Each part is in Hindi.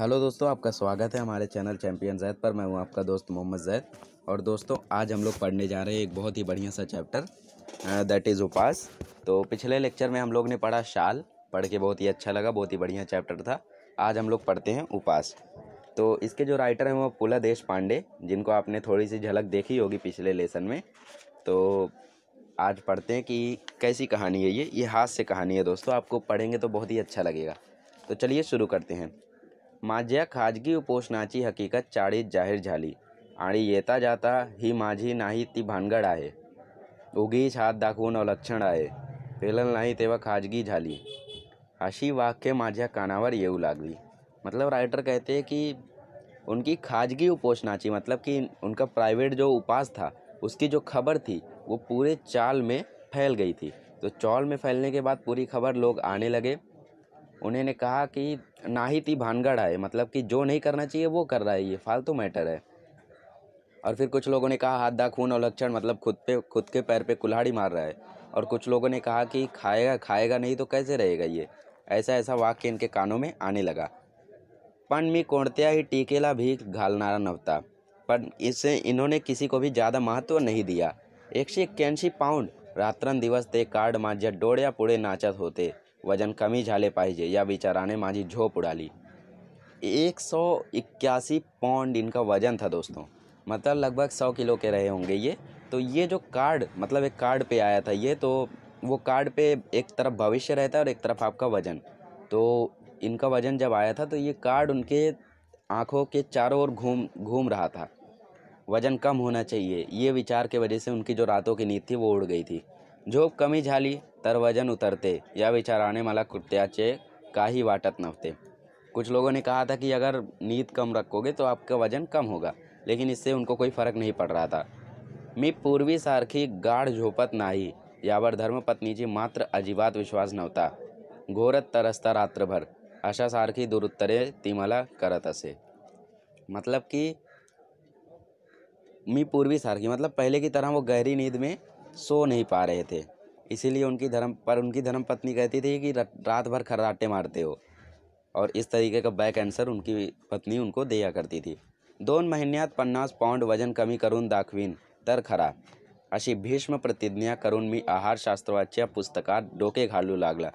हेलो दोस्तों आपका स्वागत है हमारे चैनल चैम्पियन जैद पर मैं हूँ आपका दोस्त मोहम्मद जैद और दोस्तों आज हम लोग पढ़ने जा रहे हैं एक बहुत ही बढ़िया सा चैप्टर दैट इज़ उपास तो पिछले लेक्चर में हम लोग ने पढ़ा शाल पढ़ के बहुत ही अच्छा लगा बहुत ही बढ़िया चैप्टर था आज हम लोग पढ़ते हैं उपास तो इसके जो राइटर हैं वो पुला देश पांडे जिनको आपने थोड़ी सी झलक देखी होगी पिछले लेसन में तो आज पढ़ते हैं कि कैसी कहानी है ये ये हाथ से कहानी है दोस्तों आपको पढ़ेंगे तो बहुत ही अच्छा लगेगा तो चलिए शुरू करते हैं मजा खाजगी की हकीकत चाड़ी जाहिर झाली आणि येता जाता ही माझी नाही ती भानगड है उगीच छात दाखवन अलक्षण है पेलन नहीं तेव्हा खाजगी झाली अशी वाक्य मजा कानावर यू लागली मतलब राइटर कहते हैं कि उनकी खाजगी उपोषणाची मतलब कि उनका प्राइवेट जो उपास था उसकी जो खबर थी वो पूरे चाल में फैल गई थी तो चौल में फैलने के बाद पूरी खबर लोग आने लगे उन्होंने कहा कि ना ही ती भानगढ़ है मतलब कि जो नहीं करना चाहिए वो कर रहा है ये फालतू मैटर है और फिर कुछ लोगों ने कहा हाथ दा खून और लक्षण मतलब खुद पे खुद के पैर पे कुल्हाड़ी मार रहा है और कुछ लोगों ने कहा कि खाएगा खाएगा नहीं तो कैसे रहेगा ये ऐसा ऐसा वाक्य इनके कानों में आने लगा पन मी कोणत्या ही टीकेला भी घालनारा नवता पर इससे इन्होंने किसी को भी ज़्यादा महत्व नहीं दिया एक एकशे एक्क्याऐंशी पाऊंड रात्रंदिवस ते या पुड़े नाचत होते वजन कमी झाले पाहिजे या विचाराने माझी झोप उडाली एक सौ इक्यासी पौंड इनका वज़न था दोस्तों मतलब लगभग सौ किलो के रहे होंगे ये तो ये जो कार्ड मतलब एक कार्ड पे आया था ये तो वो कार्ड पे एक तरफ भविष्य रहता है और एक तरफ आपका वज़न तो इनका वज़न जब आया था तो ये कार्ड उनके आँखों के चारों ओर घूम घूम रहा था वज़न कम होना चाहिए ये विचार के वजह से उनकी जो रातों की नींद थी वो उड़ गई थी झोंक कमी झाली तर वजन उतरते या विचाराने मला कुत्त्याचे काही वाटत नव्हते कुछ लोगों ने कहा था कि अगर नींद कम रखोगे तो आपका वजन कम होगा लेकिन इससे उनको कोई फर्क नहीं पड रहा था मी पूर्वी सारखी गाढ झोपत नाही यावर धर्मपत्नीची मात्र अजिबात विश्वास नव्हता घोरत तरसता रात्रभर सारखी दुरुत्तरे ती मला करत असे मतलब की मी पूर्वी सारखी मतलब पहले की तरह वो गहरी नींद में सो नहीं पा रहे थे इसीलिए उनकी धर्म पर उनकी धर्म पत्नी कहती थी कि रात भर खर्राटे मारते हो और इस तरीके का बैक आंसर उनकी पत्नी उनको दिया करती थी दोन महीनियात पन्नास पाउंड वजन कमी करून दाखवीन तर खरा अशी भीष्म प्रतिज्ञा करून मी आहार शास्त्रवाच्य पुस्तकात डोके घालू लागला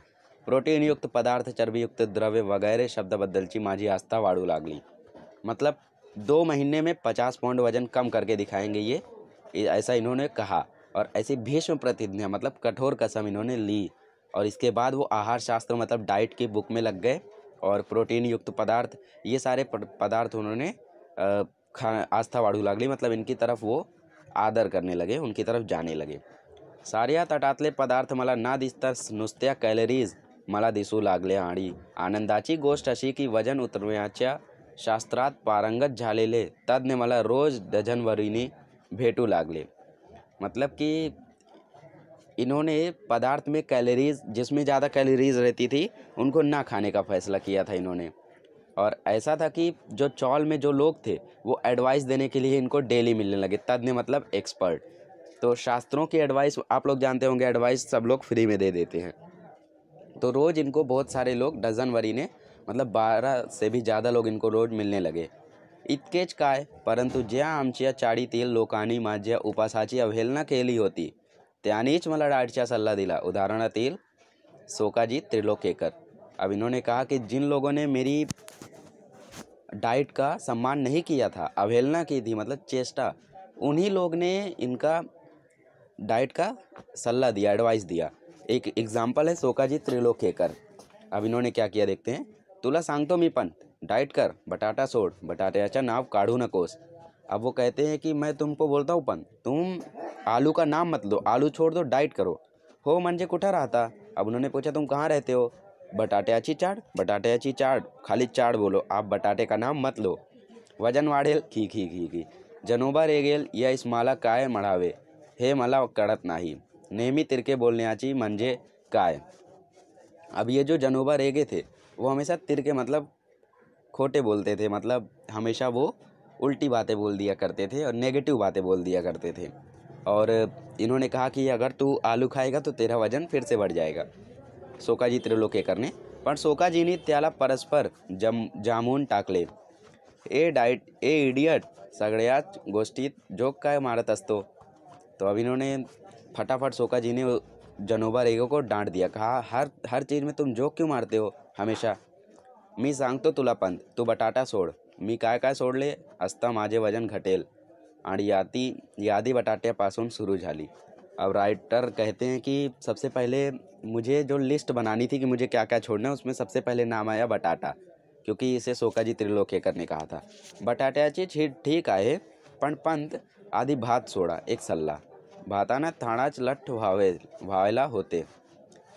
प्रोटीनयुक्त पदार्थ चरबीयुक्त द्रव्य वगैरे शब्दाबद्दलची माझी आस्था वाढू लागली मतलब दो महीने में पचास पाउंड वजन कम करके दिखाएंगे ये ऐसा इन्होंने कहा और ऐसी भीष्म प्रतिज्ञा मतलब कठोर कसम इन्होंने ली और इसके बाद वो आहार शास्त्र मतलब डाइट की बुक में लग गए और प्रोटीन युक्त पदार्थ ये सारे पदार्थ उन्होंने खा आस्था वाढ़ू लागली मतलब इनकी तरफ वो आदर करने लगे उनकी तरफ जाने लगे सारे तटातले पदार्थ मला ना दिसतास नुस्त्या कैलरीज मला दिसू लागले आणि आनंदाची गोष्ट अशी की वजन उतरवण्याच्या शास्त्रात पारंगत झालेले तज्ज्ञ मला रोज डझनवरीने भेटू लागले मतलब कि इन्होंने पदार्थ में कैलोरीज जिसमें ज़्यादा कैलोरीज रहती थी उनको ना खाने का फैसला किया था इन्होंने और ऐसा था कि जो चौल में जो लोग थे वो एडवाइस देने के लिए इनको डेली मिलने लगे तज्ञ मतलब एक्सपर्ट तो शास्त्रों की एडवाइस आप लोग जानते होंगे एडवाइस सब लोग फ्री में दे देते हैं तो रोज़ इनको बहुत सारे लोग डजन वरी ने मतलब बारह से भी ज़्यादा लोग इनको रोज़ मिलने लगे इतकेच काय परंतु ज्या आमच्या चाळीतील लोकांनी माझ्या उपासाची अवहेलना केली होती मेरा मला का सल्ला दिला उदाहरणातील सोकाजी त्रिलोकेकर अब इन्होंने कहा कि जिन लोगों ने मेरी डाइट का सम्मान नहीं किया था अवहेलना की थी मतलब चेष्टा उन्हीं लोग ने इनका डाइट का सलाह दिया एडवाइस दिया एक एग्जाम्पल है सोकाजी त्रिलोकेकर अब इन्होंने क्या किया देखते हैं तुला सांगतो मी पंत डाइट कर बटाटा सोड बटाट्याचा अच्छा नाव काढ़ू नकोस अब वो कहते हैं कि मैं तुमको बोलता हूँ पन तुम आलू का नाम मत लो आलू छोड़ दो डाइट करो हो मंजे कुठा रहा अब उन्होंने पूछा तुम कहाँ रहते हो बटाट्याची चाट अच्छी चाट खाली चाट बोलो आप बटाटे का नाम मत लो वजन वाढेल की की की की जनोबा गेल या माला काय मढावे हे मला कड़त नाही नेहमी तिरके बोलने आची मंजे काय अब ये जो जनोबा रेगे थे वो हमेशा तिरके मतलब खोटे बोलते थे मतलब हमेशा वो उल्टी बातें बोल दिया करते थे और नेगेटिव बातें बोल दिया करते थे और इन्होंने कहा कि अगर तू आलू खाएगा तो तेरा वजन फिर से बढ़ जाएगा जी त्रिलोकेकर ने जी ने त्याला परस्पर जम जामुन टाकले ए डाइट ए इडियट सगड़िया गोष्ठी जोक का मारत अस्तो तो अब इन्होंने फटाफट जी ने जनोबा रेगो को डांट दिया कहा हर हर चीज़ में तुम जोक क्यों मारते हो हमेशा मी तो तुला पंत तू बटाटा सोड मी काय काय सोडले असता माझे वजन घटेल आणि यादी यादी बटाट्यापासून सुरू झाली अब राइटर कहते हैं कि सबसे पहले मुझे जो लिस्ट बनानी थी कि मुझे क्या क्या छोड़ना है उसमें सबसे पहले नाम आया बटाटा क्योंकि इसे सोकाजी त्रिलोकेकर ने कहा था बटाट्याची छीट ठीक आहे पण पंत आधी भात सोडा एक सल्ला भाताना थाणाच लठ्ठ व्हावे व्हायला होते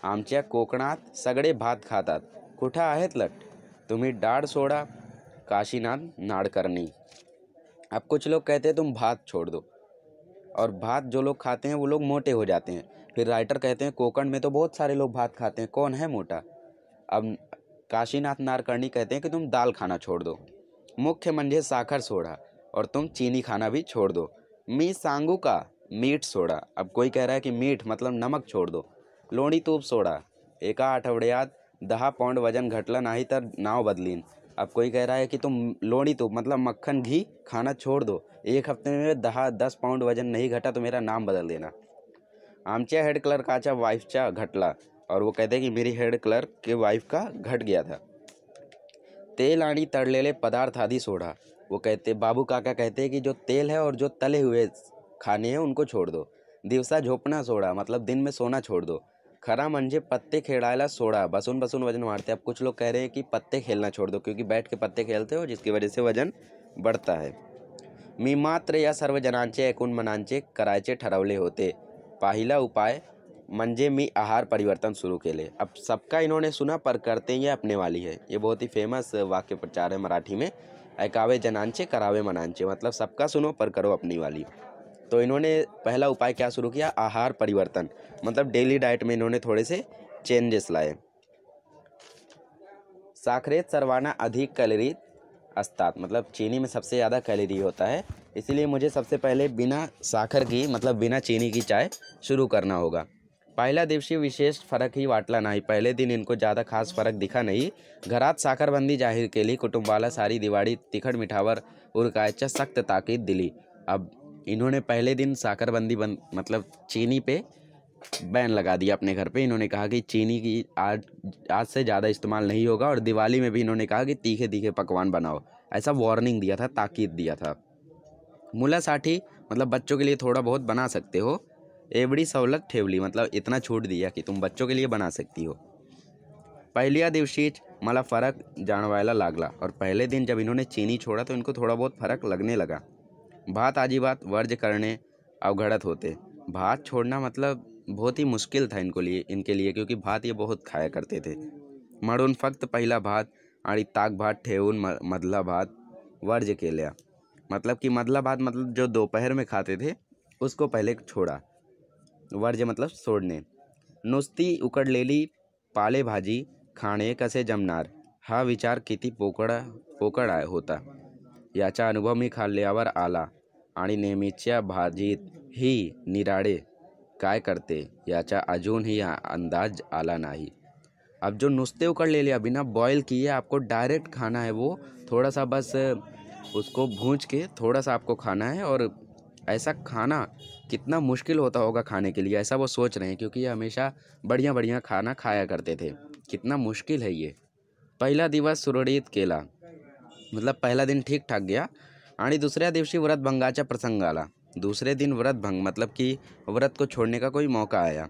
आमच्या कोकणात सगळे भात खातात कुठं आहेत लठ्ठ तुम्हें डाढ़ सोड़ा काशीनाथ नाड़कर्णी अब कुछ लोग कहते हैं तुम भात छोड़ दो और भात जो लोग खाते हैं वो लोग मोटे हो जाते हैं फिर राइटर कहते हैं कोकण में तो बहुत सारे लोग भात खाते हैं कौन है मोटा अब काशीनाथ नारकर्णी कहते हैं कि तुम दाल खाना छोड़ दो मुख्य मंझे साखर सोडा और तुम चीनी खाना भी छोड़ दो मी सांगू का मीठ सोडा अब कोई कह रहा है कि मीठ मतलब नमक छोड़ दो लोणी तूप सोडा एका आठवड्यात दहा पाउंड वजन ना ही तर नाव बदलीन अब कोई कह रहा है कि तुम लोड़ी तो मतलब मक्खन घी खाना छोड़ दो एक हफ्ते में दहा दस पाउंड वजन नहीं घटा तो मेरा नाम बदल देना आमचा हेड क्लर्क वाइफ चा घटला और वो कहते हैं कि मेरी हेड क्लर्क के वाइफ का घट गया था तेल आणि ले पदार्थ आदि सोडा वो कहते बाबू काका कहते हैं कि जो तेल है और जो तले हुए खाने हैं उनको छोड़ दो दिवसा झोपना सोडा मतलब दिन में सोना छोड़ दो खरा मंजे पत्ते खेळायला सोडा बसुन बसून वजन मारते अब कुछ लोग कह रहे हैं कि पत्ते खेलना छोड़ दो क्योंकि बैठ के पत्ते खेलते हो जिसकी वजह से वजन बढ़ता है मी मात्र या सर्वजनांचे एकुन मनांचे कराचे ठरवले होते पहला उपाय मंजे मी आहार परिवर्तन शुरू के लिए अब सबका इन्होंने सुना पर करते ये अपने वाली है ये बहुत ही फेमस वाक्य प्रचार है मराठी में एकावे जनांचे करावे मनांचे मतलब सबका सुनो पर करो अपनी वाली तो इन्होंने पहला उपाय क्या शुरू किया आहार परिवर्तन मतलब डेली डाइट में इन्होंने थोड़े से चेंजेस लाए साखरेत सरवाना अधिक कैलरी अस्तात मतलब चीनी में सबसे ज़्यादा कैलरी होता है इसीलिए मुझे सबसे पहले बिना साखर की मतलब बिना चीनी की चाय शुरू करना होगा पहला दिवसीय विशेष फर्क ही वाटला नहीं पहले दिन इनको ज़्यादा खास फर्क दिखा नहीं घरात साखरबंदी जाहिर के लिए कुटुंबाला सारी दिवाड़ी तिखट मिठावर उर्कायचा सख्त ताकीद दिली अब इन्होंने पहले दिन साकरबंदी बंद मतलब चीनी पे बैन लगा दिया अपने घर पे इन्होंने कहा कि चीनी की आज आज से ज़्यादा इस्तेमाल नहीं होगा और दिवाली में भी इन्होंने कहा कि तीखे तीखे पकवान बनाओ ऐसा वार्निंग दिया था ताकीद दिया था मुला साठी मतलब बच्चों के लिए थोड़ा बहुत बना सकते हो एवड़ी सवलत ठेवली मतलब इतना छूट दिया कि तुम बच्चों के लिए बना सकती हो पहलिया दिवसीच मला फ़र्क जानवाला लागला और पहले दिन जब इन्होंने चीनी छोड़ा तो इनको थोड़ा बहुत फर्क लगने लगा भात आजी बात वर्ज करने अवघड़त होते भात छोड़ना मतलब बहुत ही मुश्किल था इनको लिए इनके लिए क्योंकि भात ये बहुत खाया करते थे मरुन फक्त पहला भात आड़ी ताक भात ठेउन मदला मधला भात वर्ज के लिया मतलब कि मधला भात मतलब जो दोपहर में खाते थे उसको पहले छोड़ा वर्ज मतलब छोड़ने नुस्ती उकड़ लेली पाले भाजी खाने कसे जमनार हा विचार किती पोकड़ पोकळ होता याचा अनुभव मी खाल्ल्यावर आला आणि भाजीत ही निराड़े काय करते याचा अजून ही अंदाज आला नहीं अब जो नुस्ते उकड़ ले लिया बिना बॉयल किए आपको डायरेक्ट खाना है वो थोड़ा सा बस उसको भूज के थोड़ा सा आपको खाना है और ऐसा खाना कितना मुश्किल होता होगा खाने के लिए ऐसा वो सोच रहे हैं क्योंकि ये हमेशा बढ़िया बढ़िया खाना खाया करते थे कितना मुश्किल है ये पहला दिवस सुरड़ित केला मतलब पहला दिन ठीक ठाक गया दुसर दिवसी व्रत भंगा प्रसंग आला दूसरे दिन व्रत भंग मतलब कि व्रत को छोड़ने का कोई मौका आया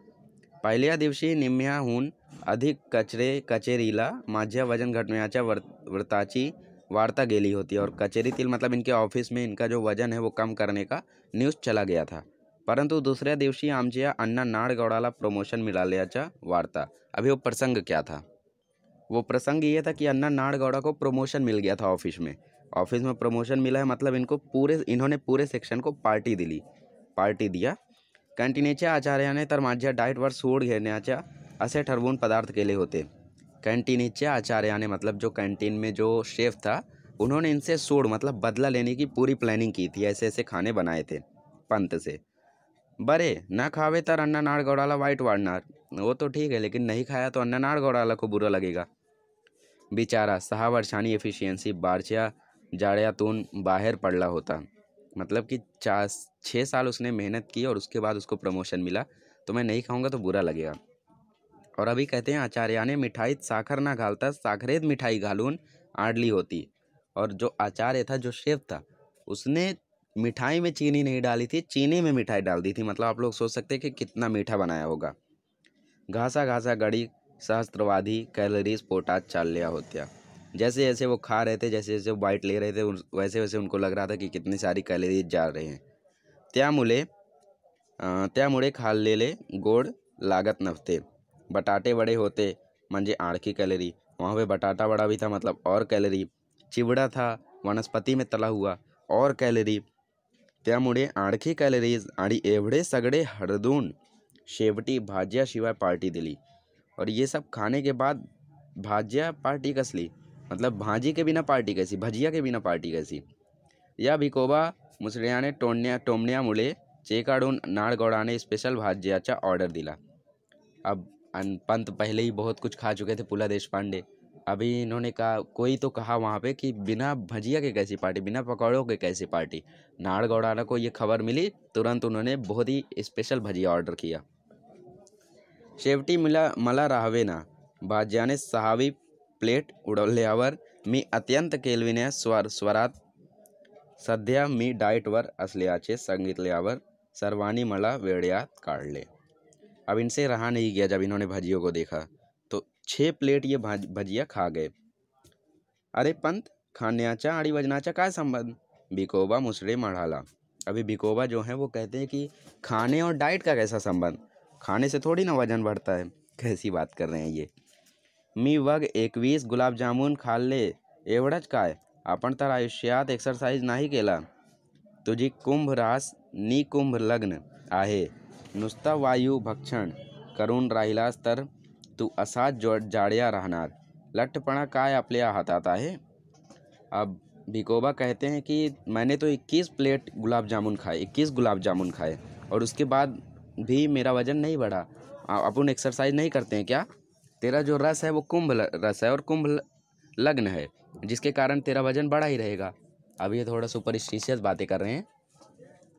पहिल्या दिवशी निम्म्याहून अधिक कचरे कचेरीला माझ्या वजन घटण्याच्या व्रता की वार्ता गेली होती और कचेरी तिल मतलब इनके ऑफिस में इनका जो वजन है वो कम करने का न्यूज़ चला गया था परंतु दूसरे दिवसी आमच्या अन्ना नाडगौडाला प्रमोशन मिला लिया वार्ता अभी वो प्रसंग क्या था वो प्रसंग ये था कि अन्ना नाड़गौड़ा को प्रमोशन मिल गया था ऑफिस में ऑफिस में प्रमोशन मिला है मतलब इनको पूरे इन्होंने पूरे सेक्शन को पार्टी दिली पार्टी दिया आचार्य ने तर डाइट वर्ष सोड घेनाचा असे ठरवून पदार्थ केले होते आचार्य ने मतलब जो कैंटीन में जो शेफ़ था उन्होंने इनसे सूड मतलब बदला लेने की पूरी प्लानिंग की थी ऐसे ऐसे खाने बनाए थे पंत से बरे ना खावे तर अन्ना नाड़ गौड़ाला वाइट वाड़नार वो तो ठीक है लेकिन नहीं खाया तो अन्ना नाड़ गौड़ाला को बुरा लगेगा बेचारा सहा वर्षानी एफिशियंसी बारचिया जाळ्यातून बाहर पडला होता मतलब कि चार छः साल उसने मेहनत की और उसके बाद उसको प्रमोशन मिला तो मैं नहीं खाऊंगा तो बुरा लगेगा और अभी कहते हैं ने मिठाई साखर ना घालता साखरेद मिठाई घालून आडली होती और जो आचार्य था जो शेफ था उसने मिठाई में चीनी नहीं डाली थी चीनी में मिठाई डाल दी थी मतलब आप लोग सोच सकते हैं कि कितना मीठा बनाया होगा घासा घासा गड़ी सहस्त्रवादी कैलरीज पोटास लिया होत्या जैसे जैसे वो खा रहे थे जैसे जैसे वो बाइट ले रहे थे वैसे वैसे उनको लग रहा था कि कितनी सारी कॅलरीज जा रहे हैं त्यामुळे ले ले गोड लागत नफते बटाटे बड़े होते म्हणजे आणखी कैलरी वहाँ पे बटाटा बड़ा भी था मतलब और कैलरी चिवड़ा था वनस्पति में तला हुआ और कैलरी त्यामुळे आणखी कैलरीज आड़ी एवड़े सगड़े हरदून शेवटी शिवाय पार्टी दिली और ये सब खाने के बाद भाज्या पार्टी कसली मतलब भाजी के बिना पार्टी कैसी भजिया के बिना पार्टी कैसी या भिकोबा मुसलियाने टोनिया टोमनिया मुड़े चेकाडून नाड़गौड़ाने स्पेशल भाज्याचा ऑर्डर दिला अब पंत पहले ही बहुत कुछ खा चुके थे पुला देश पांडे अभी इन्होंने कहा कोई तो कहा वहाँ पे कि बिना भजिया के कैसी पार्टी बिना पकौड़ों के कैसी पार्टी नाड़गौड़ाना को ये खबर मिली तुरंत उन्होंने बहुत ही स्पेशल भजिया ऑर्डर किया शेवटी मिला मला राहवेना भाजिया ने सहावी प्लेट उडल्यावर मी अत्यंत केलविने स्वर स्वरात सद्या मी वर असल्याचे सांगितल्यावर सर्वानी मला वेड्यात काढले अब इनसे रहा नहीं गया जब इन्होंने भजियों को देखा तो छः प्लेट ये भज भजिया खा गए अरे पंत खान्याचा आणि वजनाचा का संबंध बिकोबा मुसरे मढ़ाला अभी बिकोबा जो है वो कहते हैं कि खाने और डाइट का कैसा संबंध खाने से थोड़ी ना वजन बढ़ता है कैसी बात कर रहे हैं ये मी वग एकवीस गुलाबजामून खाल्ले एवढंच काय अपन तर आयुष्यात एक्सरसाइज नहीं केला तुझी कुंभ रास नी कुंभ लग्न आहे नुस्ता वायु भक्षण करून राहिलास तर तू असा जो जाड़िया राहणार लठ्ठपणा काय अपने हाथात है अब भिकोबा कहते हैं कि मैंने तो 21 प्लेट गुलाब जामुन खाए 21 गुलाब जामुन खाए और उसके बाद भी मेरा वज़न नहीं बढ़ा अपन एक्सरसाइज नहीं करते हैं क्या तेरा जो रस है वो कुंभ रस है और कुंभ लग्न है जिसके कारण तेरा वजन बड़ा ही रहेगा अब ये थोड़ा सुपरस्टिशियस बातें कर रहे हैं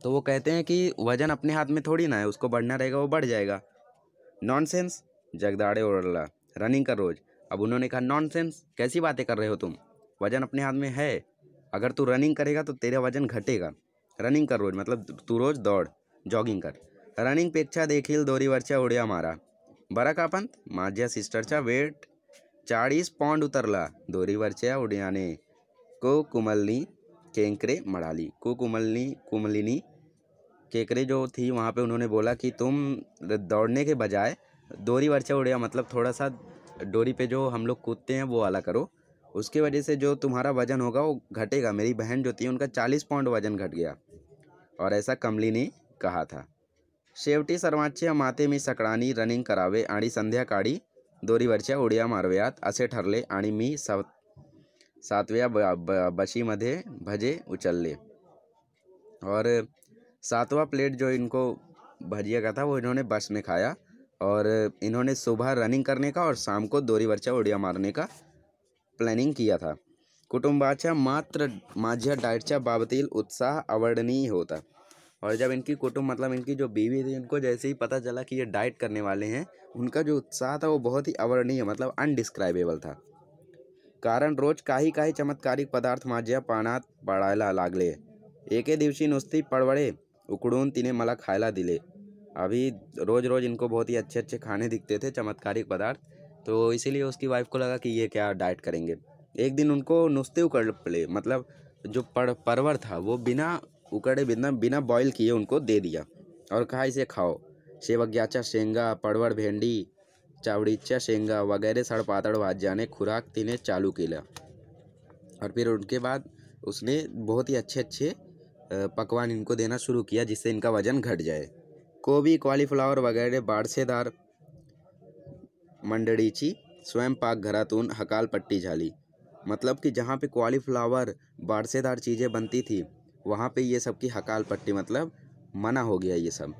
तो वो कहते हैं कि वजन अपने हाथ में थोड़ी ना है उसको बढ़ना रहेगा वो बढ़ जाएगा नॉनसेंस जगदाड़े ओरला रनिंग का रोज़ अब उन्होंने कहा नॉनसेंस कैसी बातें कर रहे हो तुम वजन अपने हाथ में है अगर तू रनिंग करेगा तो तेरा वजन घटेगा रनिंग कर रोज़ मतलब तू रोज़ दौड़ जॉगिंग कर रनिंग पेक्षा देखिल दोरी वर्चा उड़िया मारा का पंत मजा सिस्टर का वेट चाड़ीस पॉन्ड उतरला दोरी दोरीवरच्या को कुमलनी केंकरे मड़ाली को कुमलनी कुमलिनी केकरे जो थी वहाँ पे उन्होंने बोला कि तुम दौड़ने के बजाय दोरी वर्चा उड़िया मतलब थोड़ा सा डोरी पे जो हम लोग कूदते हैं वो वाला करो उसकी वजह से जो तुम्हारा वज़न होगा वो घटेगा मेरी बहन जो थी उनका चालीस पाउंड वज़न घट गया और ऐसा कमली ने कहा था शेवटी सर्वांचे माते मी सकाळी रनिंग करावे आणि संध्याकाळी दोरीवरच्या उड्या मारव्यात असे ठरले आणि मी सात सातव्या बशी ब भजे उचलले और सातवा प्लेट जो इनको भजिया का था वो इन्होंने बस में खाया और इन्होंने सुबह रनिंग करने का और शाम को दोरी वर्चा उड़िया मारने का प्लानिंग किया था कुटुंबाचा मात्र माझ्या डाएटच्या बाबतील उत्साह आवडणीय होता और जब इनकी कुटुम्ब मतलब इनकी जो बीवी थी इनको जैसे ही पता चला कि ये डाइट करने वाले हैं उनका जो उत्साह था वो बहुत ही अवर्णीय मतलब अनडिस्क्राइबेबल था कारण रोज काही काही चमत्कारिक पदार्थ माजिया पानात पडायला लागले ही दिवसी नुस्ती पडवडे उकडून तिने मला खायला दिले अभी रोज़ रोज़ इनको बहुत ही अच्छे अच्छे खाने दिखते थे चमत्कारिक पदार्थ तो इसीलिए उसकी वाइफ को लगा कि ये क्या डाइट करेंगे एक दिन उनको नुस्ते उकड़ पड़े मतलब जो पड़ परवर था वो बिना उकड़े बिना बिना बॉईल किए उनको दे दिया और कहा इसे खाओ सेव अज्ञाचा शेंगा पड़वर भेंडी चावड़ीचा शेंगा वगैरह सड़पातड़ भाजा ने खुराक तीने चालू किया और फिर उनके बाद उसने बहुत ही अच्छे अच्छे पकवान इनको देना शुरू किया जिससे इनका वज़न घट जाए गोभी कॉलीफ्लावर वगैरह बारसेदार मंडड़ीची स्वयं पाक घरातून हकाल पट्टी झाली मतलब कि जहाँ पे कॉलीफ्लावर बारसेदार चीज़ें बनती थी वहाँ पे ये सब की हकाल पट्टी मतलब मना हो गया ये सब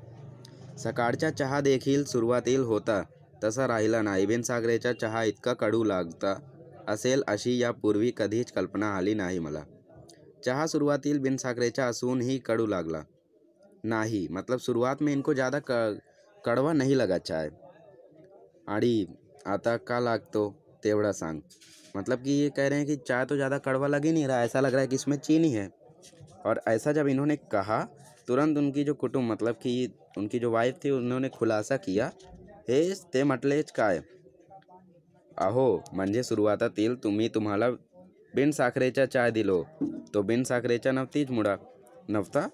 सकाळच्या चहा देखील सुरुवातील होता तसा राहिला नाही बिनसागरेचा चहा इतका कडू लागता असेल अशी यापूर्वी कधीच कल्पना आली नाही मला चहा सुरुवातील बिनसागरेचा असूनही कडू लागला नाही मतलब सुरुवात में इनको ज़्यादा कडवा नाही लगा चाय आड़ी आता का लागतो तेवड़ा सांग मतलब कि ये कह रहे हैं कि चाय तो ज़्यादा कड़वा लग ही नहीं रहा ऐसा लग रहा है कि इसमें चीनी है और ऐसा जब इन्होंने कहा तुरंत उनकी जो कुटुम्ब मतलब कि उनकी जो वाइफ थी उन्होंने खुलासा किया हे ते मटलेज काय अहो शुरुआत सुरुवातातील तुम्ही तुम्हाला बिन साखरेचा चाय दिलो तो बिन साखरेचा नवतीज मुडा नवता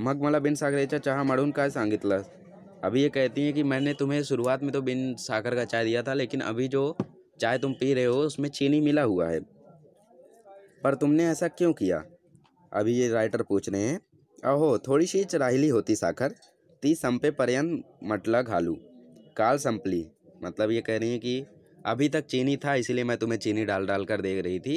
मग मला बिन साखरेचा चाह मड़ून काय सांगितलं अभी ये कहती हैं कि मैंने तुम्हें शुरुआत में तो बिन साखर का चाय दिया था लेकिन अभी जो चाय तुम पी रहे हो उसमें चीनी मिला हुआ है पर तुमने ऐसा क्यों किया अभी ये राइटर पूछ रहे हैं अहो सी चराहली होती साखर ती पर्यंत मटला घालू काल संपली मतलब ये कह रही है कि अभी तक चीनी था इसलिए मैं तुम्हें चीनी डाल डाल कर देख रही थी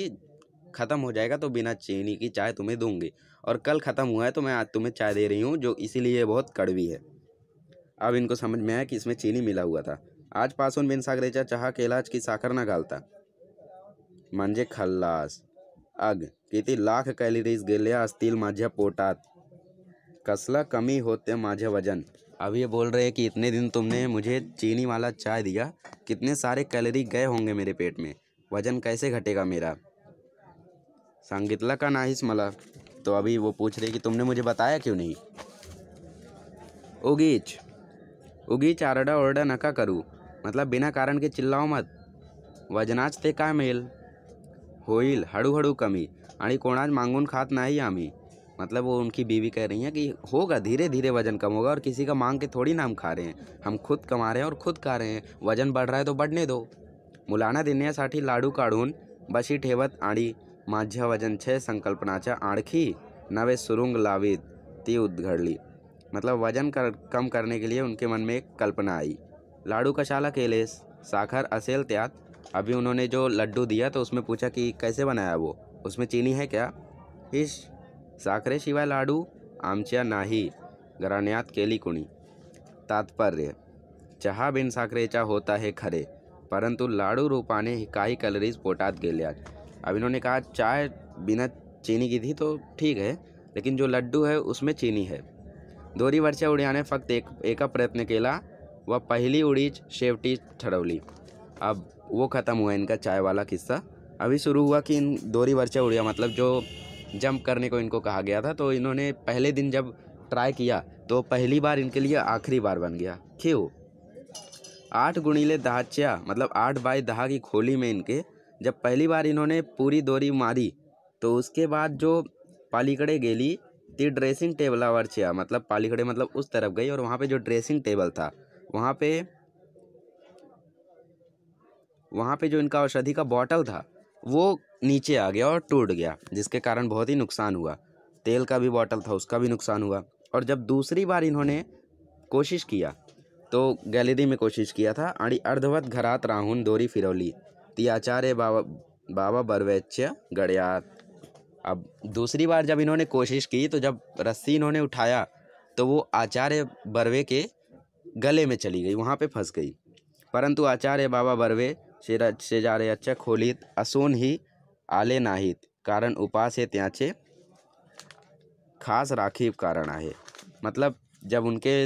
ख़त्म हो जाएगा तो बिना चीनी की चाय तुम्हें दूंगी और कल ख़त्म हुआ है तो मैं आज तुम्हें चाय दे रही हूँ जो इसीलिए बहुत कड़वी है अब इनको समझ में आया कि इसमें चीनी मिला हुआ था आज पासून बिन सागरेचा चहा केलाज की साखर ना घालता मंजे खल्लास अग किती लाख कैलरीज गेल्या असतील माझ्या पोटात कसला कमी होते माझे वजन अब ये बोल रहे हैं कि इतने दिन तुमने मुझे चीनी वाला चाय दिया कितने सारे कैलरी गए होंगे मेरे पेट में वजन कैसे घटेगा मेरा संगीतला का नाहीस मला तो अभी वो पूछ रहे कि तुमने मुझे बताया क्यों नहीं उगीच उगीच आरडा ओरडा नका करूँ मतलब बिना कारण के चिल्लाओ मत वजनाच ते मेल होल हड़ू हड़ू कमी आणि को मांगून खात नाही आम्मी मतलब वो उनकी बीवी कह रही है कि होगा धीरे धीरे वज़न कम होगा और किसी का मांग के थोड़ी ना हम खा रहे हैं हम खुद कमा रहे हैं और खुद खा रहे हैं वज़न बढ़ रहा है तो बढ़ने दो मुलाना साठी लाडू काढून बसी ठेवत आड़ी माझा वजन छः संकल्पनाचा आड़खी नवे सुरुंग लावित ती उद्घडली मतलब वजन कर कम करने के लिए उनके मन में एक कल्पना आई लाडू कशाला केलेस साखर असेल त्यात अभी उन्होंने जो लड्डू दिया तो उसमें पूछा कि कैसे बनाया वो उसमें चीनी है क्या इश शिवाय लाडू आमचिया नाही घराण्यात केली कुणी तात्पर्य चहा बिन साखरेचा होता है खरे परंतु लाडू रूपाने ही काही कैलरीज पोटात गेल्या अब इन्होंने कहा चाय बिना चीनी की थी तो ठीक है लेकिन जो लड्डू है उसमें चीनी है दोरी उड़िया ने फक्त एक एका प्रयत्न केला वह पहली उडीच शेवटी ठरवली अब वो ख़त्म हुआ इनका चाय वाला किस्सा अभी शुरू हुआ कि इन दोरी वर्चा उड़िया मतलब जो जंप करने को इनको कहा गया था तो इन्होंने पहले दिन जब ट्राई किया तो पहली बार इनके लिए आखिरी बार बन गया क्यों आठ गुणीले दहाचिया मतलब आठ बाई दहा की खोली में इनके जब पहली बार इन्होंने पूरी दोरी मारी तो उसके बाद जो पालीकड़े गेली ती ड्रेसिंग टेबला वर्चिया मतलब पालीकड़े मतलब उस तरफ गई और वहाँ पे जो ड्रेसिंग टेबल था वहाँ पे वहाँ पे जो इनका औषधि का बॉटल था वो नीचे आ गया और टूट गया जिसके कारण बहुत ही नुकसान हुआ तेल का भी बॉटल था उसका भी नुकसान हुआ और जब दूसरी बार इन्होंने कोशिश किया तो गैलरी में कोशिश किया था अड़ी अर्धवत घरात राहुन दोरी फिरौली ती आचार्य बाबा बाबा बरवैच्य गड़ियात अब दूसरी बार जब इन्होंने कोशिश की तो जब रस्सी इन्होंने उठाया तो वो आचार्य बरवे के गले में चली गई वहाँ पे फंस गई परंतु आचार्य बाबा बरवे शेरा शेजारे अच्छा खोलीत असून ही आले नाहीत कारण उपास है त्याचे खास राखीव कारण है मतलब जब उनके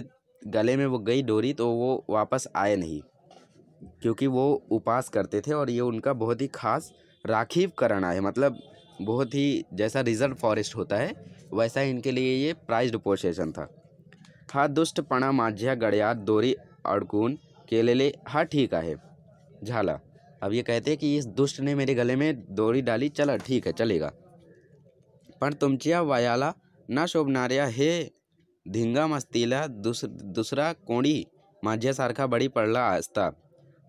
गले में वो गई डोरी तो वो वापस आए नहीं क्योंकि वो उपास करते थे और ये उनका बहुत ही खास राखीव करण है मतलब बहुत ही जैसा रिजर्व फॉरेस्ट होता है वैसा इनके लिए ये प्राइज्ड पोसेशन था हा दुष्ट पणा माझ्या गड्यात दोरी अड़कून केलेले हा ठीक है झाला अब ये कहते कि इस दुष्ट ने मेरे गले में दोरी डाली चला ठीक है चलेगा पर तुमचिया वायाला ना नारिया हे धिंगा मस्तीला दुस कोड़ी कोणी माझ्यासारखा बड़ी पडला असता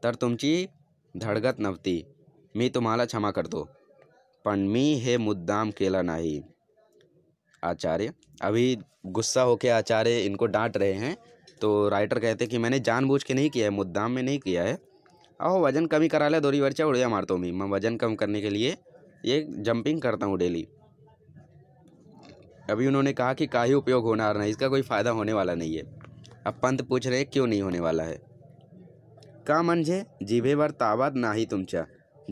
तर तुमची धडगत नवती मी तुम्हाला क्षमा करतो पण मी हे मुद्दाम केला नाही आचार्य अभी गुस्सा होकर आचार्य इनको डांट रहे हैं तो राइटर कहते कि मैंने जानबूझ के नहीं किया है मुद्दाम में नहीं किया है अहो वज़न कमी करा ले दोरी वर्चा उड़िया मारता हूँ मैं वज़न कम करने के लिए ये जंपिंग करता हूँ डेली अभी उन्होंने कहा कि का ही उपयोग होना रहा नहीं इसका कोई फ़ायदा होने वाला नहीं है अब पंत पूछ रहे क्यों नहीं होने वाला है का मंझे जीभे भर ताबाद ना ही तुम चा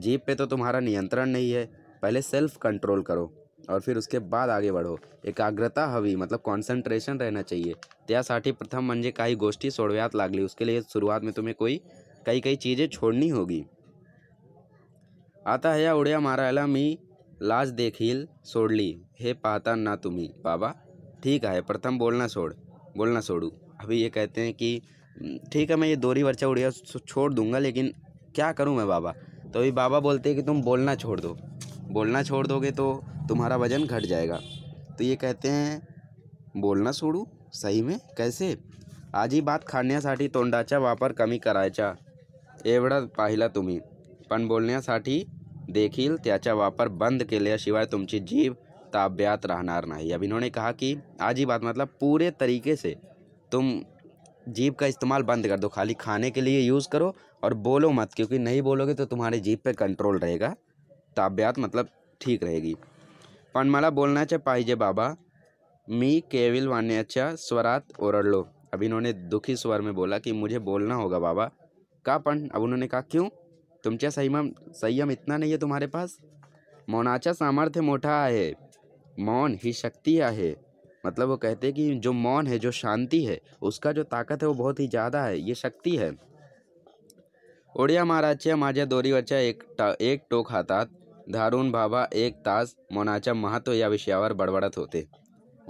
जीभ पे तो तुम्हारा नियंत्रण नहीं है पहले सेल्फ कंट्रोल करो और फिर उसके बाद आगे बढ़ो एकाग्रता हवी मतलब कॉन्सेंट्रेशन रहना चाहिए साठी प्रथम का ही गोष्ठी सोडव्यात लागली उसके लिए शुरुआत में तुम्हें कोई कई कई चीज़ें छोड़नी होगी आता है या उड़िया मारायला मी लाज देखील सोडली हे पाता ना तुम्ही बाबा ठीक है प्रथम बोलना छोड़ बोलना छोड़ू अभी ये कहते हैं कि ठीक है मैं ये दोरी वर्चा उड़िया छोड़ दूंगा लेकिन क्या करूँ मैं बाबा तो अभी बाबा बोलते हैं कि तुम बोलना छोड़ दो बोलना छोड़ दोगे तो तुम्हारा वज़न घट जाएगा तो ये कहते हैं बोलना सोडू सही में कैसे आज ही बात साठी तोंडाचा वापर कमी कराया एवडा पाला तुम्हें पन बोलने देखील त्याचा वापर बंद के शिवाय तुम्हें जीभ ताब्यात रहना नहीं अब इन्होंने कहा कि आज ही बात मतलब पूरे तरीके से तुम जीप का इस्तेमाल बंद कर दो खाली खाने के लिए यूज़ करो और बोलो मत क्योंकि नहीं बोलोगे तो तुम्हारे जीप पे कंट्रोल रहेगा ताब्यात मतलब ठीक रहेगी पण मला बोलण्याचे पाहिजे बाबा मी केविल अच्छा स्वरात लो अभी इन्होंने दुखी स्वर में बोला कि मुझे बोलना होगा बाबा का पण अब उन्होंने कहा क्यों तुमच्या संयम संयम इतना नहीं है तुम्हारे पास मौनाचा सामर्थ्य मोटा है मौन ही शक्ति है मतलब वो कहते हैं कि जो मौन है जो शांति है उसका जो ताकत है वो बहुत ही ज़्यादा है ये शक्ति है ओडिया माजा दोरी दोरीवरच्या एक टा एक टोक हाथात धारून बाबा एक ताज मोनाचा महत्व या विषयावर बड़बड़त होते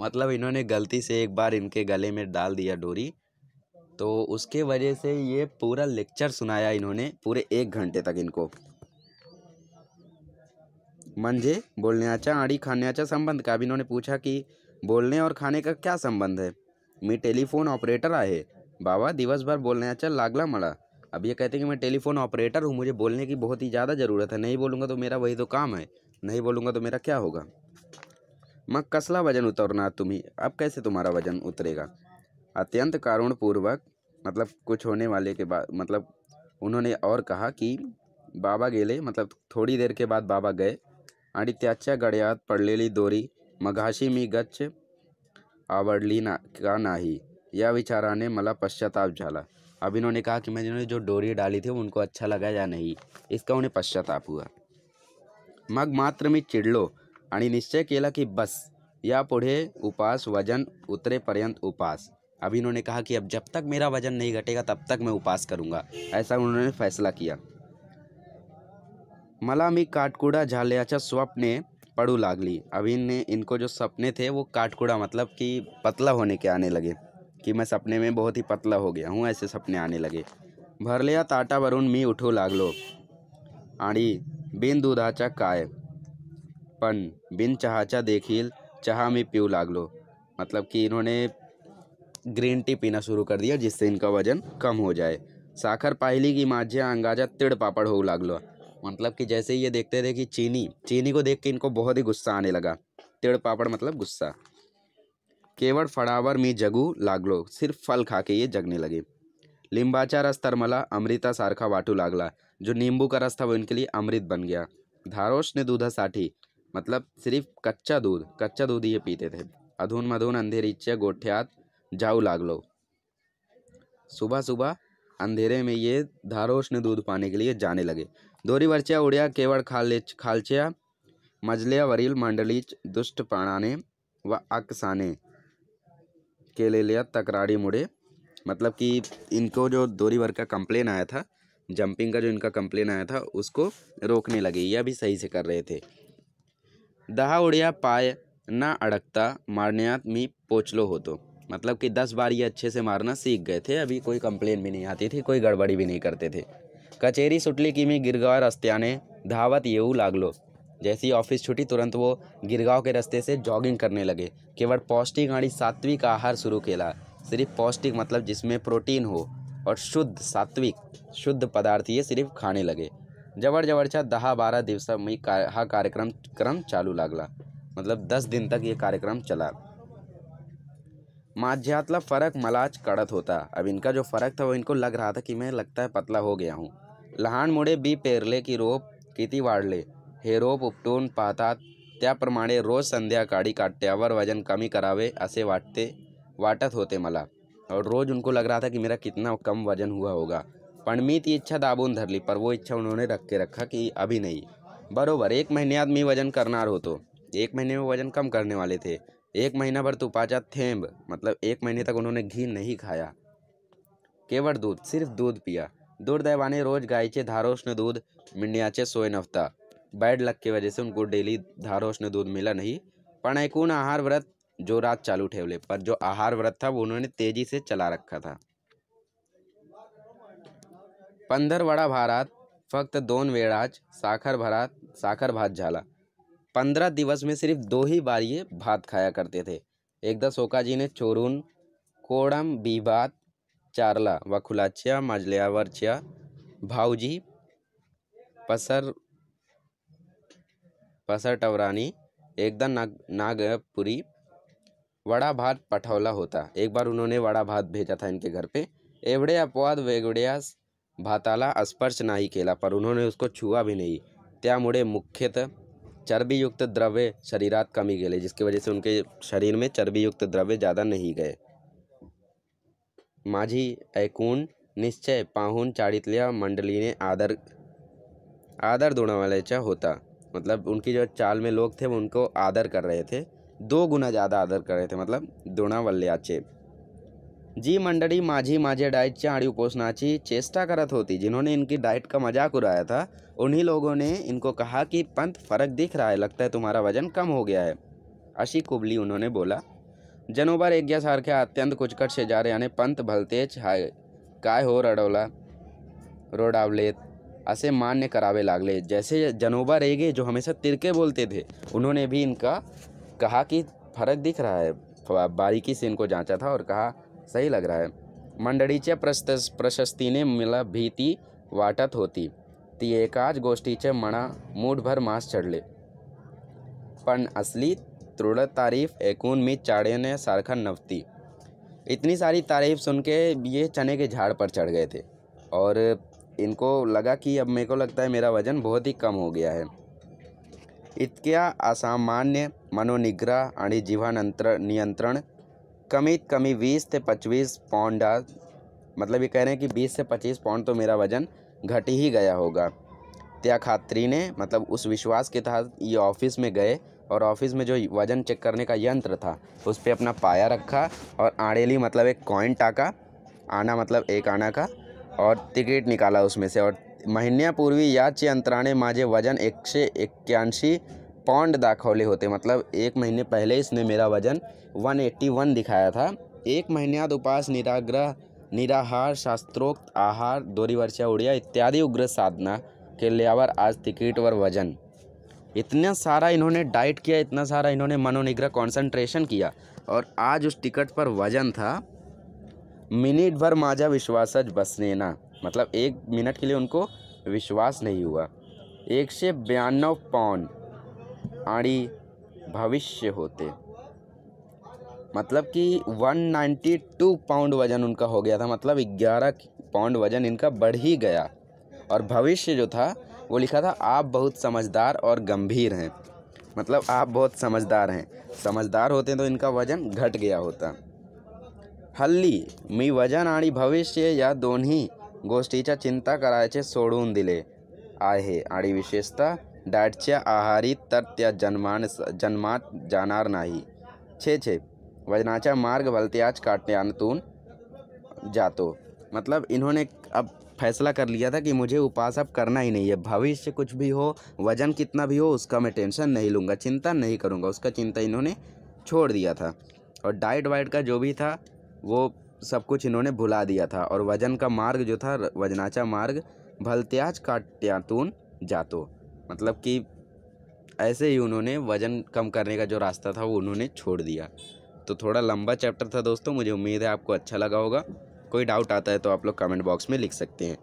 मतलब इन्होंने गलती से एक बार इनके गले में डाल दिया डोरी तो उसके वजह से ये पूरा लेक्चर सुनाया इन्होंने पूरे एक घंटे तक इनको मंझे बोलने आचा आड़ी खाने आचा संबंध का भी इन्होंने पूछा कि बोलने और खाने का क्या संबंध है मैं टेलीफोन ऑपरेटर आए बाबा दिवस भर बोलने आचा लागला मड़ा अब ये कहते हैं कि मैं टेलीफोन ऑपरेटर हूँ मुझे बोलने की बहुत ही ज़्यादा ज़रूरत है नहीं बोलूँगा तो मेरा वही तो काम है नहीं बोलूँगा तो मेरा क्या होगा मैं कसला वजन उतरना तुम्हें अब कैसे तुम्हारा वजन उतरेगा अत्यंत कारुणपूर्वक मतलब कुछ होने वाले के बाद मतलब उन्होंने और कहा कि बाबा गेले मतलब थोडी देर के बाद बाबा गए आणि त्याच्या ले पडलेली दोरी मघाशी मी गच्छ आवडली ना का नाही या विचाराने मला पश्चाताप झाला अब इन्होंने कहा कि मैंने जो डोरी डाली थी उनको अच्छा लगा या नहीं इसका उन्हें पश्चाताप हुआ मग मात्र मी चिडलो आणि निश्चय केला की बस यापुढे उपास वजन उतरेपर्यंत उपास अब इन्होंने कहा कि अब जब तक मेरा वजन नहीं घटेगा तब तक मैं उपास करूंगा ऐसा उन्होंने फैसला किया मलामी काटकुड़ा झालियाचा स्वप्ने पड़ू लागली अब इनने इनको जो सपने थे वो काटकुड़ा मतलब कि पतला होने के आने लगे कि मैं सपने में बहुत ही पतला हो गया हूँ ऐसे सपने आने लगे भर लिया ताटा वरुण मी उठू लागलो आड़ी बिन दूधाचा काय पन बिन चहाचा देखील चहा मी पीऊ लागलो मतलब कि इन्होंने ग्रीन टी पीना शुरू कर दिया जिससे इनका वजन कम हो जाए साखर पाहली की माझे अंगाजा तिड़ पापड़ हो लागलो मतलब कि जैसे ये देखते थे कि चीनी चीनी को देख के इनको बहुत ही गुस्सा आने लगा तिड़ पापड़ मतलब गुस्सा केवल फड़ावर मी जगू लागलो सिर्फ फल खा के ये जगने लगे लिंबाचा रस तरमला अमृता सारखा वाटू लागला जो नींबू का रस था वो इनके लिए अमृत बन गया धारोश ने दूधा साठी मतलब सिर्फ कच्चा दूध कच्चा दूध ये पीते थे अधून मधून अंधेरीचे गोठ्यात जाऊ लागलो सुबह सुबह अंधेरे में ये धारोष्ण दूध पाने के लिए जाने लगे दोरी वर्चिया उड़िया केवड़ खाले खालचिया मजलिया वरील मंडलीच दुष्ट पाणाने व अकसाने के ले लिया तकराड़ी मुड़े मतलब कि इनको जो दोरी वर का कंप्लेन आया था जंपिंग का जो इनका कंप्लेन आया था उसको रोकने लगे यह भी सही से कर रहे थे दहा उड़िया पाए ना अड़कता मारने मी पोचलो हो तो मतलब कि दस बार ये अच्छे से मारना सीख गए थे अभी कोई कंप्लेन भी नहीं आती थी कोई गड़बड़ी भी नहीं करते थे कचेरी सुटली की मी गिरगाव रस्त्याने धावत येऊ लागलो जैसी ऑफिस छुटी तुरंत वो गिरगाव के रस्ते से जॉगिंग करने लगे केवल पौष्टिक आड़ी सात्विक आहार शुरू केला सिर्फ पौष्टिक मतलब जिसमें प्रोटीन हो और शुद्ध सात्विक शुद्ध पदार्थ ये सिर्फ खाने लगे जबर छा दहा बारह दिवस में हा कार्यक्रम क्रम चालू लागला मतलब दस दिन तक ये कार्यक्रम चला माझ्यातला फ़र्क मलाज कड़त होता अब इनका जो फ़र्क था वो इनको लग रहा था कि मैं लगता है पतला हो गया हूँ लहान मुड़े बी पेरले की रोप किती वाड़ले हे रोप उपटून पाहतात त्याप्रमाणे रोज संध्या संध्याकाळी काट्यावर वजन कमी करावे असे वाटते वाटत होते मला और रोज़ उनको लग रहा था कि मेरा कितना कम वजन हुआ होगा पण मी ती इच्छा दाबून धरली पर वो इच्छा उन्होंने रख के रखा कि अभी नहीं बरोबर एक महिन्यात मी वजन करणार होतो एक महीने में वजन कम करने वाले थे एक महीना भर उपाचा थेम्ब मतलब एक महीने तक उन्होंने घी नहीं खाया केवल दूध सिर्फ दूध पिया दुर्दैवाने रोज गायचे धारोष्ण दूध मिंडियाचे सोए नफ्ता बैड लक की वजह से उनको डेली धारोष्ण दूध मिला नहीं पर ऐकून आहार व्रत जो रात चालू ठेवले पर जो आहार व्रत था वो उन्होंने तेजी से चला रखा था वड़ा भारत फक्त दोन वेड़ाज साखर भरात साखर भात झाला पंद्रह दिवस में सिर्फ दो ही बार ये भात खाया करते थे एकदा जी ने चोरून कोड़म बीभात चारला व खुलाच्या माजल्यावरच्या भाऊजी पसर पसर टवरानी एकदा नाग नागपुरी वड़ा भात पठौला होता एक बार उन्होंने वड़ा भात भेजा था इनके घर पे एवड़े अपवाद वेगड़िया भाताला स्पर्श ही केला पर उन्होंने उसको छुआ भी नाही मुड़े मुख्यतः चर्बी युक्त द्रव्य शरीरात कमी गए जिसकी वजह से उनके शरीर में चर्बी युक्त द्रव्य ज़्यादा नहीं गए माझी ऐकून निश्चय पाहुन चाड़ितल्या मंडली ने आदर आदर चा होता मतलब उनकी जो चाल में लोग थे वो उनको आदर कर रहे थे दो गुना ज़्यादा आदर कर रहे थे मतलब दुणावल्याचे जी मंडली माझी माझे डाइट चाड़ी आडी ची चेष्टा करत होती जिन्होंने इनकी डाइट का मजाक उड़ाया था उन्हीं लोगों ने इनको कहा कि पंत फ़र्क दिख रहा है लगता है तुम्हारा वज़न कम हो गया है अशी कुबली उन्होंने बोला जनोबर यज्ञासारख्या अत्यंत कुचकट यानी पंत भलतेज हाय काय हो रडौला रोडावलेत असे मान्य करावे लागले जैसे जनोबा रेगे जो हमेशा तिरके बोलते थे उन्होंने भी इनका कहा कि फ़र्क दिख रहा है बारीकी से इनको जांचा था और कहा सही लग रहा है चे प्रशस्ति प्रशस्तीने मला भीती वाटत होती ती एकाच गोष्टीचे मना मूठभर मास चढले पण असली दृढ तारीफ ऐकून मी चाळण्यासारखा नव्हती इतनी सारी तारीफ सुन के ये चने के झाड़ पर चढ़ गए थे और इनको लगा कि अब मेरे को लगता है मेरा वज़न बहुत ही कम हो गया है इतक्या असामान्य मनोनिग्रह आणि जीवानंत्र नियंत्रण कमीत कमी बीस से पच्चीस पाउंड मतलब ये कह रहे हैं कि बीस से पच्चीस पाउंड तो मेरा वज़न घट ही गया होगा त्या खात्री ने मतलब उस विश्वास के तहत ये ऑफिस में गए और ऑफिस में जो वज़न चेक करने का यंत्र था उस पर अपना पाया रखा और आड़ेली मतलब एक कॉइन टाका आना मतलब एक आना का और टिकट निकाला उसमें से और पूर्वी याच यंत्राणे माझे वजन एक से इक्यासी पौंड दाखौले होते मतलब एक महीने पहले इसने मेरा वजन 181 दिखाया था एक महीन्याद उपास निराग्रह निराहार शास्त्रोक्त आहार दोरी वर्षा उड़िया इत्यादि उग्र साधना के लेवर आज तिकीट वर वजन इतना सारा इन्होंने डाइट किया इतना सारा इन्होंने मनोनिग्रह कॉन्सेंट्रेशन किया और आज उस टिकट पर वजन था मिनट भर विश्वास विश्वासज बसनेना मतलब एक मिनट के लिए उनको विश्वास नहीं हुआ एक से बयानवे पाउंड आड़ी भविष्य होते मतलब कि 192 पाउंड वज़न उनका हो गया था मतलब 11 पाउंड वज़न इनका बढ़ ही गया और भविष्य जो था वो लिखा था आप बहुत समझदार और गंभीर हैं मतलब आप बहुत समझदार हैं समझदार होते हैं तो इनका वज़न घट गया होता हल्ली मी वजन आड़ी भविष्य या दोनों गोष्टीच्या चिंता कराए सोडून दिले आहे आणि विशेषता दाटच्या आहारी तर्त्य जन्मान जन्मात जाणार नाही छे छे वजनाचा मार्ग भलत्याच काट्यानतून जातो मतलब इन्होंने अब फैसला कर लिया था कि मुझे उपास अब करना ही नहीं है भविष्य कुछ भी हो वज़न कितना भी हो उसका मैं टेंशन नहीं लूँगा चिंता नहीं करूँगा उसका चिंता इन्होंने छोड़ दिया था और डाइट वाइट का जो भी था वो सब कुछ इन्होंने भुला दिया था और वज़न का मार्ग जो था वजनाचा मार्ग भलत्याज काट्यातून जातो मतलब कि ऐसे ही उन्होंने वज़न कम करने का जो रास्ता था वो उन्होंने छोड़ दिया तो थोड़ा लंबा चैप्टर था दोस्तों मुझे उम्मीद है आपको अच्छा लगा होगा कोई डाउट आता है तो आप लोग कमेंट बॉक्स में लिख सकते हैं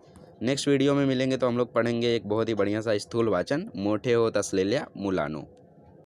नेक्स्ट वीडियो में मिलेंगे तो हम लोग पढ़ेंगे एक बहुत ही बढ़िया सा स्थूल वाचन मोठे हो तस्लेलिया मुलानो